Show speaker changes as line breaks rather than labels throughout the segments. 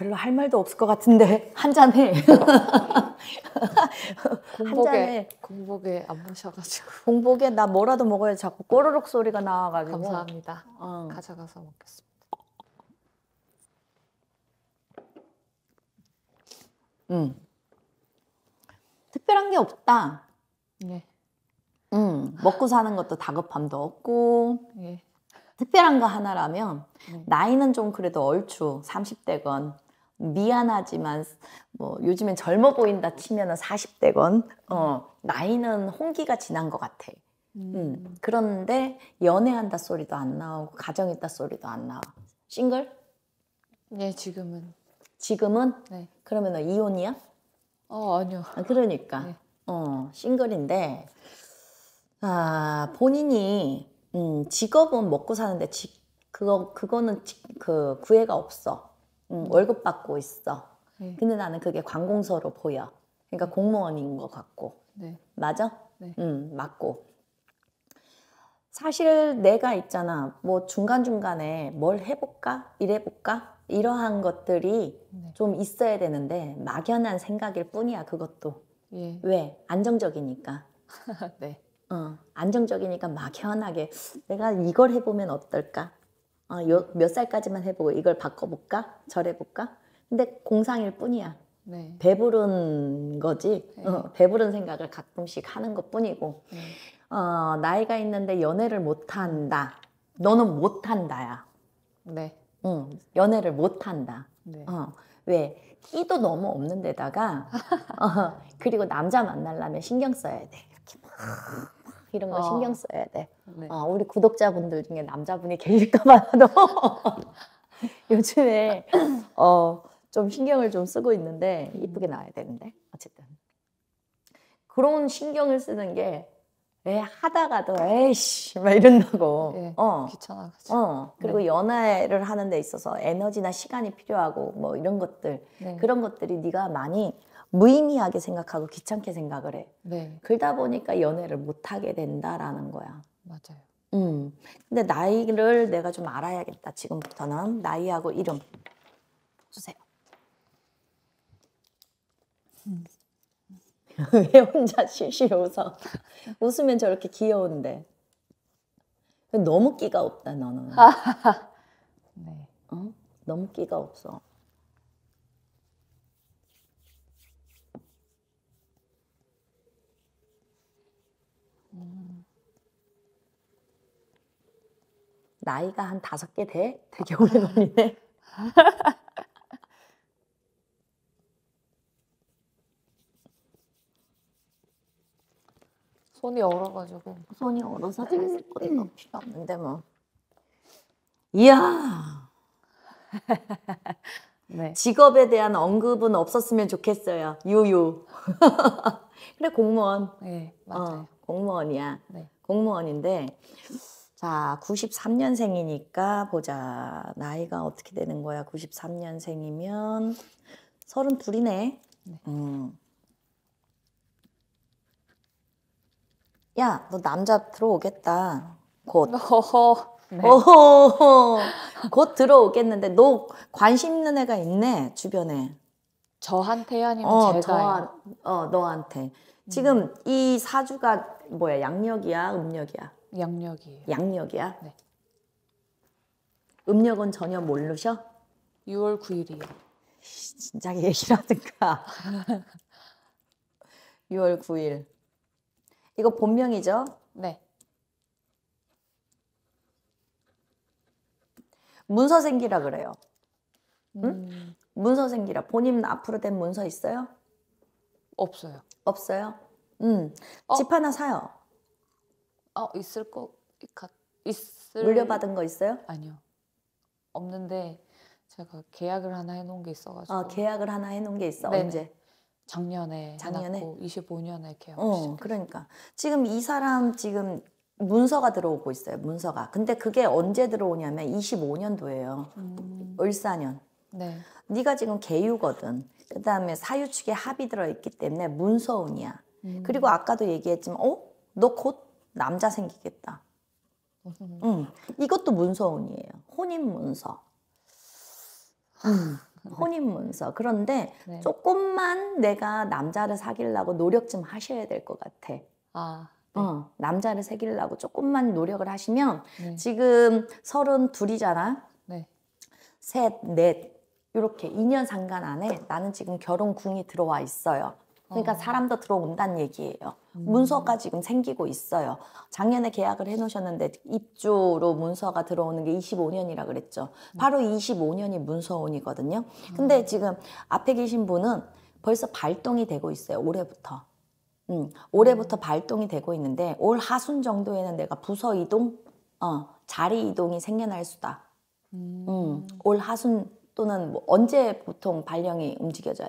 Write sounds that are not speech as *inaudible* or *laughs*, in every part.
별로 할 말도 없을 것 같은데 한잔 해.
한복에 공복에 안 마셔가지고. 공복에 나 뭐라도 먹어야 자꾸 꼬르륵 소리가 나와가지고. 감사합니다. 어. 가져가서 먹겠습니다. 음.
특별한 게 없다. 예. 음 먹고 사는 것도 다급함도 없고. 예. 특별한 거 하나라면 음. 나이는 좀 그래도 얼추 30대건 미안하지만 뭐 요즘엔 젊어 보인다 치면은 40대건 어 나이는 홍기가 지난 것 같아.
음. 음.
그런데 연애한다 소리도 안 나오고 가정 있다 소리도 안나 싱글? 네 지금은. 지금은? 네. 그러면 이혼이야? 어 아니요. 아, 그러니까. 네. 어 싱글인데 아 본인이 음, 직업은 먹고 사는데 직 그거 그거는 직, 그 구애가 없어. 음, 월급 받고 있어. 네. 근데 나는 그게 관공서로 보여. 그러니까 음. 공무원인 것 같고. 네. 맞아? 네. 음, 맞고. 사실 내가 있잖아. 뭐 중간중간에 뭘 해볼까? 이래볼까? 이러한 것들이 네. 좀 있어야 되는데 막연한 생각일 뿐이야, 그것도. 예. 왜? 안정적이니까.
*laughs* 네.
어, 안정적이니까 막연하게 내가 이걸 해보면 어떨까? 어, 요, 몇 살까지만 해보고 이걸 바꿔볼까? 절해볼까? 근데 공상일 뿐이야. 네. 배부른 거지. 네. 어, 배부른 생각을 가끔씩 하는 것 뿐이고, 네. 어, 나이가 있는데 연애를 못한다. 너는 못한다야. 네. 응, 연애를 못한다. 네. 어, 왜? 끼도 너무 없는 데다가, *laughs* 어, 그리고 남자 만날라면 신경 써야 돼. 이렇게 막. 이런 거 어. 신경 써야 돼. 네. 어, 우리 구독자분들 중에 남자분이 계실까봐도 *laughs* 요즘에 어, 좀 신경을 좀 쓰고 있는데 이쁘게 음. 나와야 되는데 어쨌든 그런 신경을 쓰는 게 왜 하다가도 에이씨 막 이런다고 네, 어. 귀찮아가지 어. 그리고 네. 연애를 하는 데 있어서 에너지나 시간이 필요하고 뭐 이런 것들 네. 그런 것들이 네가 많이 무의미하게 생각하고 귀찮게 생각을 해. 네. 그러다 보니까 연애를 못 하게 된다라는 거야.
맞아요. 음.
근데 나이를 내가 좀 알아야겠다. 지금부터는 나이하고 이름 주세요. 음. 왜 혼자 실실 웃어? 웃으면 저렇게 귀여운데. 너무 끼가 없다 너는. *laughs* 네. 어? 너무 끼가 없어. 나이가 한 다섯 개 돼? 되게 오래걸리네.
아. *laughs* 손이 얼어가지고. 손이 얼어서 잘쓸
거 이거 필요 없는데 뭐. 이야.
*laughs* 네.
직업에 대한 언급은 없었으면 좋겠어요. 유유. *laughs* 그래 공무원. 네, 어, 맞아요. 어, 공무원이야. 네. 공무원인데 자, 93년생이니까 보자. 나이가 어떻게 되는 거야? 93년생이면 32이네. 음. 야, 너 남자 들어오겠다. 곧. 어허. 네. 어허. 곧 들어오겠는데 너 관심 있는 애가 있네, 주변에.
저한테 아니면 어, 제가
저, 어, 너한테. 지금 음. 이 사주가 뭐야? 양력이야, 음력이야?
양력이에요.
양력이야? 네. 음력은 전혀 모르셔?
6월 9일이요. 진작
얘기라든가.
6월 *laughs* 9일.
이거 본명이죠? 네. 문서생기라 그래요. 음. 응? 음... 문서생기라. 본인 앞으로 된 문서 있어요? 없어요.
없어요? 음. 어? 하나 사요. 어 있을 것 있을 물려받은 거 있어요? 아니요. 없는데 제가 계약을 하나 해놓은 게 있어가지고. 아 계약을 하나 해놓은 게 있어 네네. 언제? 작년에 작년에 25년에 계약. 어
그러니까 지금 이 사람 지금 문서가 들어오고 있어요 문서가. 근데 그게 언제 들어오냐면 25년도예요.
음.
을사년. 네. 네가 지금 개유거든. 그 다음에 사유 측에 합이 들어있기 때문에 문서운이야. 음. 그리고 아까도 얘기했지만, 어? 너곧 남자 생기겠다. 음. 이것도 문서운이에요. 혼인 문서. 혼인 문서. 그런데 네. 조금만 내가 남자를 사귀려고 노력 좀 하셔야 될 것 같아. 아. 네. 어, 남자를 사귀려고 조금만 노력을 하시면 네. 지금 서른 둘이잖아. 네. 셋, 넷 이렇게 2년 상간 안에 나는 지금 결혼 궁이 들어와 있어요. 그러니까 어. 사람도 들어온다는 얘기예요. 음. 문서가 지금 생기고 있어요. 작년에 계약을 해놓으셨는데 입주로 문서가 들어오는 게 25년이라 그랬죠. 음. 바로 25년이 문서온이거든요. 음. 근데 지금 앞에 계신 분은 벌써 발동이 되고 있어요. 올해부터. 음, 올해부터 발동이 되고 있는데 올 하순 정도에는 내가 부서 이동, 어, 자리 이동이 생겨날 수다. 음, 올 하순 또는 뭐 언제 보통 발령이 움직여져요?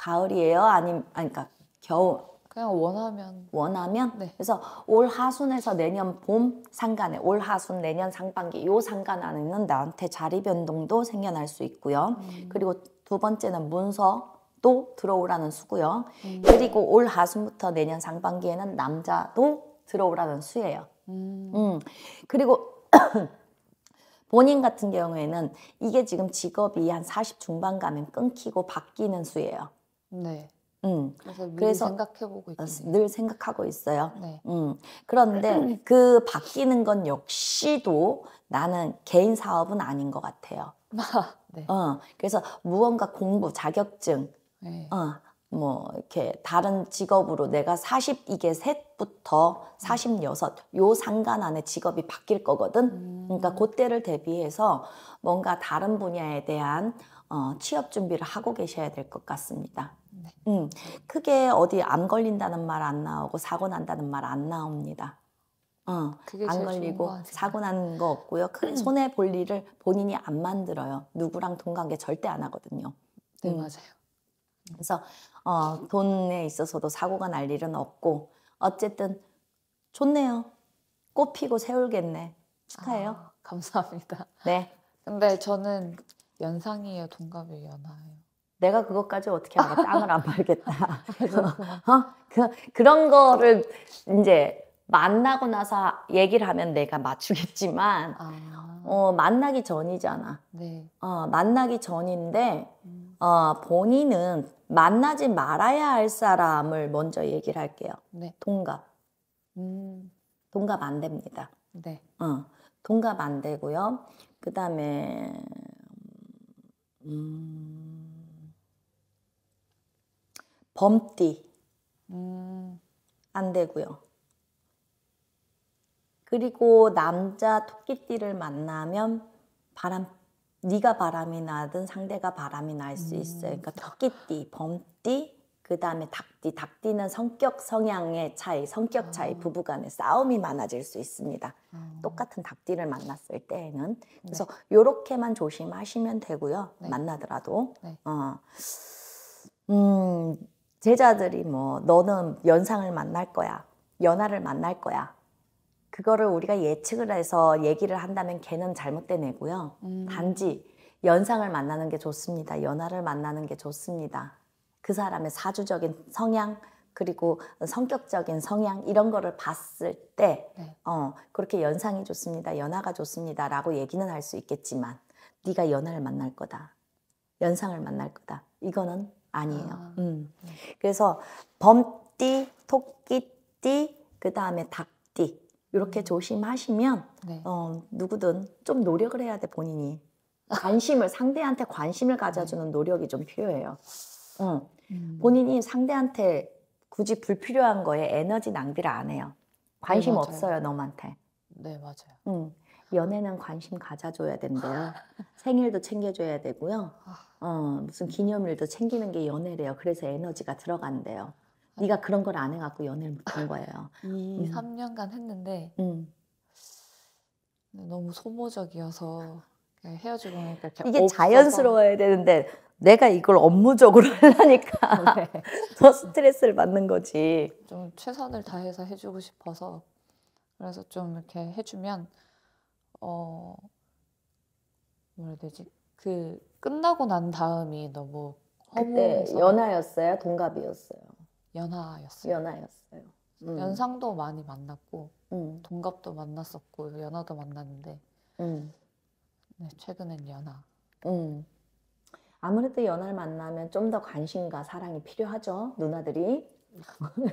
가을이에요? 아니 아니 그러니까 겨울 그냥 원하면 원하면 네. 그래서 올 하순에서 내년 봄 상간에 올 하순 내년 상반기 요 상간 안에는 나한테 자리 변동도 생겨날 수 있고요. 음. 그리고 두 번째는 문서도 들어오라는 수고요. 음. 그리고 올 하순부터 내년 상반기에는 남자도 들어오라는 수예요.
음. 음.
그리고 *coughs* 본인 같은 경우에는 이게 지금 직업이 한 40 중반 가면 끊기고 바뀌는 수예요. 네. 음.
그래서, 그래서 생각해보고 있겠네요.
늘 생각하고 있어요. 네. 음. 그런데 *clears throat* 그 바뀌는 건 역시도 나는 개인 사업은 아닌 것 같아요.
*laughs* 네.
어, 그래서 무언가 공부, 자격증, 네. 어, 뭐 이렇게 다른 직업으로 내가 40 이게 셋부터 46, 음. 요 상간 안에 직업이 바뀔 거거든. 음. 그러니까 그때를 대비해서 뭔가 다른 분야에 대한 어, 취업 준비를 하고 계셔야 될 것 같습니다. 네. 음, 크게 어디 암 걸린다는 말 안 나오고 사고 난다는 말 안 나옵니다. 어,
안 걸리고
사고 난 거 없고요. 큰 음. 손해 볼 일을 본인이 안 만들어요. 누구랑 돈 관계 절대 안 하거든요. 네, 음. 맞아요. 그래서 어, 돈에 있어서도 사고가 날 일은 없고 어쨌든 좋네요. 꽃
피고 세울겠네. 축하해요. 아, 감사합니다. 네. 근데 저는 연상이에요. 동갑이 연하예요.
내가 그것까지 어떻게 하면 땅을 *laughs* 안 팔겠다. 아,
*laughs*
어? 그, 그런 거를 이제 만나고 나서 얘기를 하면 내가 맞추겠지만 아. 어, 만나기 전이잖아. 네. 어, 만나기 전인데 음. 어, 본인은 만나지 말아야 할 사람을 먼저 얘기를 할게요. 네. 동갑. 음. 동갑 안 됩니다. 네. 어, 동갑 안 되고요. 그 다음에 음. 범띠 음. 안 되고요. 그리고 남자 토끼띠를 만나면 바람 네가 바람이 나든 상대가 바람이 날수 음. 있어요. 그러니까 토끼띠, 범띠, 그 다음에 닭띠. 닭띠는 성격 성향의 차이, 성격 차이, 아. 부부간의 싸움이 많아질 수 있습니다. 아. 똑같은 닭띠를 만났을 때에는 그래서 네. 요렇게만 조심하시면 되고요. 네. 만나더라도 네. 어. 음. 제자들이 뭐 너는 연상을 만날 거야. 연하를 만날 거야. 그거를 우리가 예측을 해서 얘기를 한다면 걔는 잘못된 애고요. 음. 단지 연상을 만나는 게 좋습니다. 연하를 만나는 게 좋습니다. 그 사람의 사주적인 성향 그리고 성격적인 성향 이런 거를 봤을 때 네. 어, 그렇게 연상이 좋습니다. 연하가 좋습니다라고 얘기는 할 수 있겠지만 네가 연하를 만날 거다. 연상을 만날 거다. 이거는 아니에요. 아. 음. 그래서 범띠, 토끼띠, 그 다음에 닭띠 이렇게 음. 조심하시면 네. 어, 누구든 좀 노력을 해야 돼 본인이 *laughs* 관심을 상대한테 관심을 네. 가져주는 노력이 좀 필요해요. 응. 음. 본인이 상대한테 굳이 불필요한 거에 에너지 낭비를 안 해요. 관심 네, 없어요 너한테. 네 맞아요. 응. 연애는 관심 가져줘야 된대요. 생일도 챙겨줘야 되고요. 어, 무슨 기념일도 챙기는 게 연애래요. 그래서 에너지가 들어간대요. 네가 그런 걸 안 해갖고 연애를 못한 거예요.
2, 음. 3년간 했는데 음. 너무 소모적이어서 헤어지고 나니까 이게 없어서. 자연스러워야
되는데 내가 이걸 업무적으로 *laughs* 하려니까 네. 더 스트레스를 받는 거지.
좀 최선을 다해서 해주고 싶어서 그래서 좀 이렇게 해주면 어, 뭐라 해야 되지? 그 끝나고 난 다음이 너무 그때 연하였어요? 동갑이었어요? 연하였어요. 연하였어요. 음. 연상도 많이 만났고 음. 동갑도 만났었고 연하도 만났는데 음. 네, 최근엔 연하. 음. 아무래도 연하를 만나면 좀 더 관심과 사랑이 필요하죠.
누나들이. *laughs*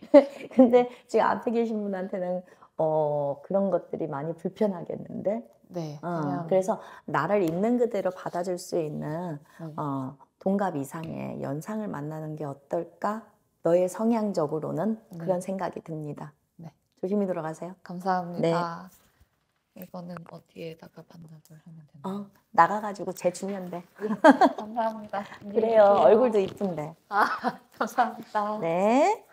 *laughs* 근데 지금 앞에 계신 분한테는 어, 그런 것들이 많이 불편하겠는데.
네. 어,
그래서 나를 있는 그대로 받아줄 수 있는 네. 어, 동갑 이상의 연상을 만나는 게 어떨까? 너의 성향적으로는 네. 그런 생각이 듭니다. 네. 조심히 들어가세요. 감사합니다.
네. 이거는 어디에다가 반납을
하면 되나요? 어, 나가가지고 제 주면데. 네, *laughs*
감사합니다. 네, 그래요. 얼굴도 이쁜데. 아, *laughs* 감사합니다.
네.